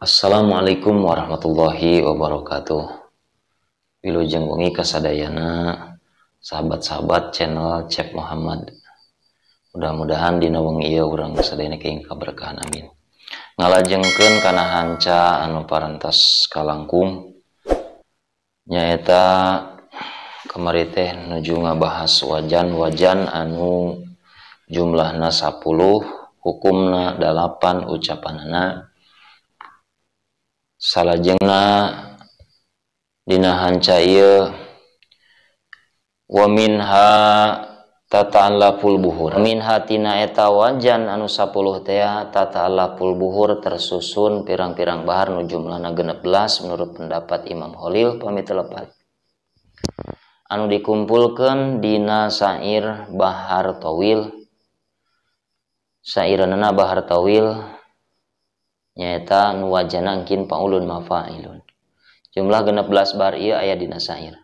Assalamualaikum warahmatullahi wabarakatuh. Wilujeng wengi kasadayana sahabat-sahabat channel Cep Muhammad. Mudah-mudahan dina wengi ieu urang kasadayana keingka kaberkahan amin. ngalajengken kana hanca anu paras kalangkumnyaeta kemari teh nujua bahas wajan wajan anu jumlah nasapuluh hukumnapan ucapanana salahjengna Dina hancail wamin ha tata lapul buhur min hatina eta wajan anu 10 teh tata lapul buhur tersusun pirang-pirang bahar nu jumlahna belas, menurut pendapat Imam Khalil pamit lepat anu dikumpulkan dina syair bahar tawil syairana bahar tawil nyaeta nu wajana angkin paulun mafailun jumlah 16 bahar ieu ayat dina syair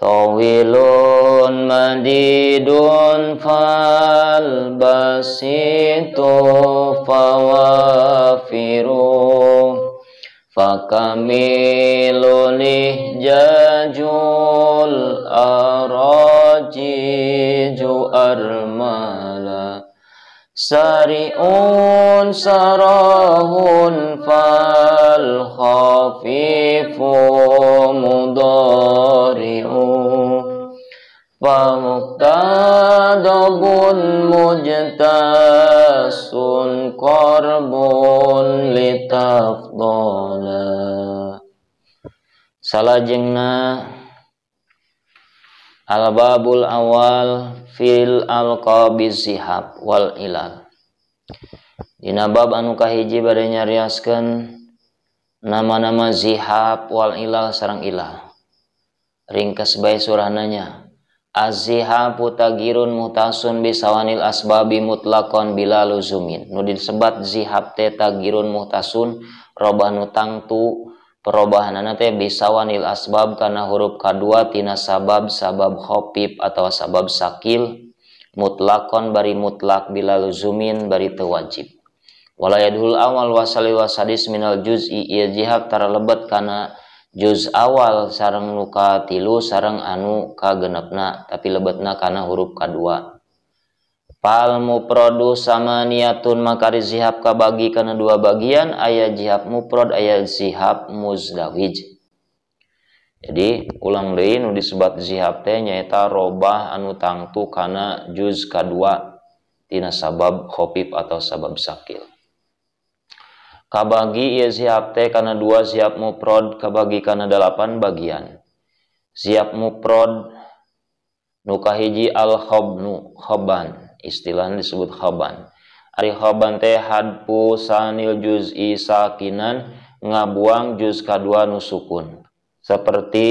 Tawilun madidun fal basitu fawafiru Fakamilun jajul arajiju armala Sari'un sarahun fal khafifu salajengna al-babul awal fil alqabiz sihab wal ilal dina bab anu kahiji bade nyariaskeun nama-nama zihab wal ilal sareng ilal ringkas bae surahnanya az-zihabu tagirun mutasun bisawanil asbabi mutlakon bila luzumin nu disebat zihab teh tagirun mutasun robanu tangtu perubahan anak bisawan il asbab karena huruf K2 tina sabab sababhoppi atau sabab sakil mutlaon bari mutlak bila Luzumin bari tewajibwalaaihul awal wasali was sadis mineralal juz ia jihad tara lebet karena juz awal sarang luka tilu sarang anu ka genepna tapi lebetnak karena huruf K2. Pal muprodu sama niatun makari zihab kabagi karena dua bagian ayat zihab muprod ayat zihab muzdawij. Jadi ulang lain nu disebut zihab teh nyaita robah anu tangtu karena juz kedua tina sabab khopib atau sabab sakil. Kabagi ia zihab teh karena dua zihab muprod kabagi karena delapan bagian. Zihab muprod nukahiji al khobnu khoban istilahnya disebut khaban ari khaban teh hadpu sanil juz'i sakinan ngabuang juz kadua nusukun seperti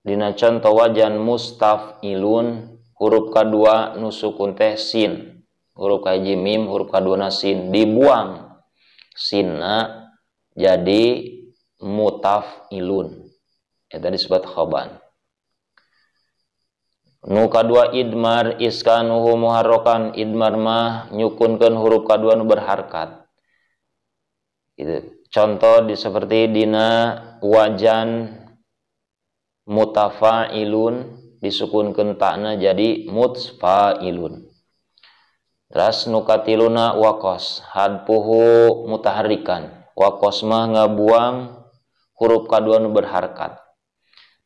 dina contoh wajan mustaf ilun huruf kedua nusukun teh sin huruf kaji mim huruf kedua sin dibuang sinna jadi mutaf ilun itu disebut khaban Nu kadua idmar iskanuhu muharrokan idmar mah nyukunkan huruf kadua nu berharkat. Gitu. Contoh di seperti dina wajan mutafa'ilun disukunkan takna jadi mutfa'ilun. Terus nukatiluna wakos hadpuhu mutaharikan. Wakos mah ngabuang huruf kadua nu berharkat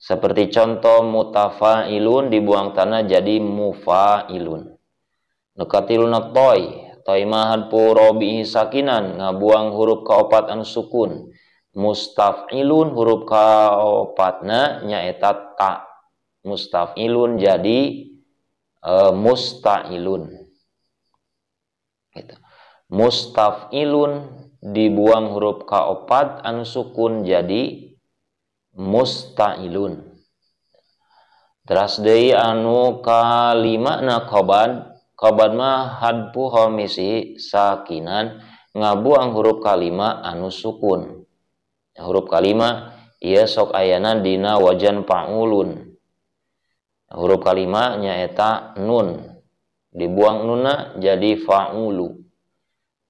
seperti contoh mutafailun dibuang tanah jadi mufailun. Nukatiluna toy, toimahan purobi sakinan, ngabuang huruf kaopat kaopatan sukun. Mustafilun huruf kaopatna nyaita ta. Mustafilun jadi e, mustailun. Gitu. Mustafilun dibuang huruf kaopat an sukun jadi musta ilun trasdei anu kalima nakhoban qbanmahpuhoisi sakinan ngabuang huruf kalima anu sukun huruf kalimat ia sok ayaan dina wajanpanggulun huruf kalima nyaeta nun dibuang nunna jadi faulu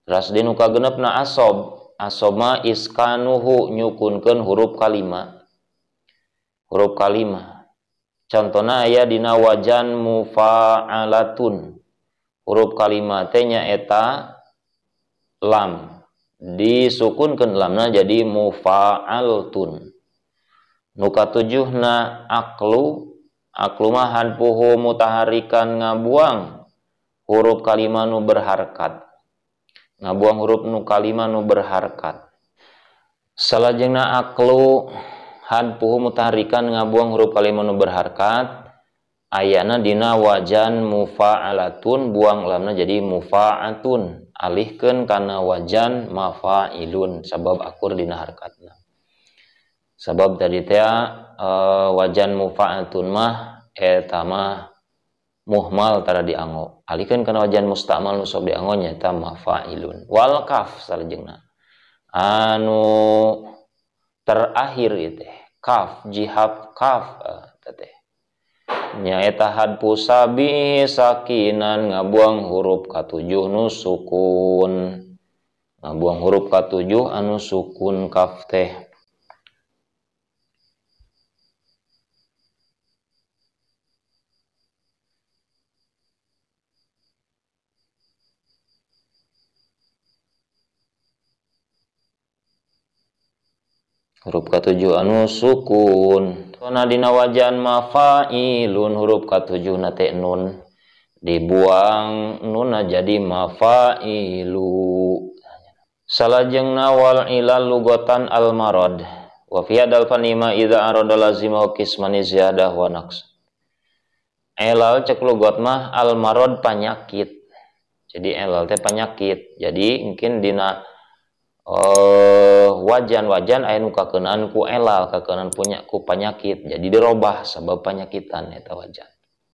Rasdi nuukagenp na asob asoma iskan nuhu nyukunken huruf kalimat huruf kalimah contohnya ya dina wajan mufa'alatun huruf kalimah nya eta lam disukunkan lamna jadi mufa'altun nuka tujuhna aklu aklu mahan puhu mutaharikan ngabuang huruf kalimah nu berharkat ngabuang huruf nu kalimah nu berharkat salajengna aklu puhu mutahrikan ngabuang huruf kalimah nu berharkat ayana dina wajan mufa'alatun buang lamna jadi mufa'atun alihkan karena wajan mafa'ilun sebab akur dina harkatna sebab tadi teh uh, wajan mufa'atun mah etama muhmal tara dianggo alihkan karena wajan mustamal nusob sok dianggo mafa'ilun wal kaf salajengna anu terakhir itu kaaf jihad kafnyaetahadpusabi eh, sakinan ngabuang hurufketuh nu sukun ngabuang huruf ketuh anu sukun kaf teh huruf ketujuh anu sukun sona dina wajan mafailun huruf ketujuh nate nun dibuang nuna jadi mafailu salajeng nawal ilal lugotan almarod wa fi hadal fanima idza arada lazimahu kismani ziyadah wa naqs elal cek lugot mah almarod penyakit jadi elal teh penyakit jadi mungkin dina Uh, wajan-wajan anu kakenaan ku elal kakenan punya ku penyakit jadi dirobah sebab penyakitan eta wajan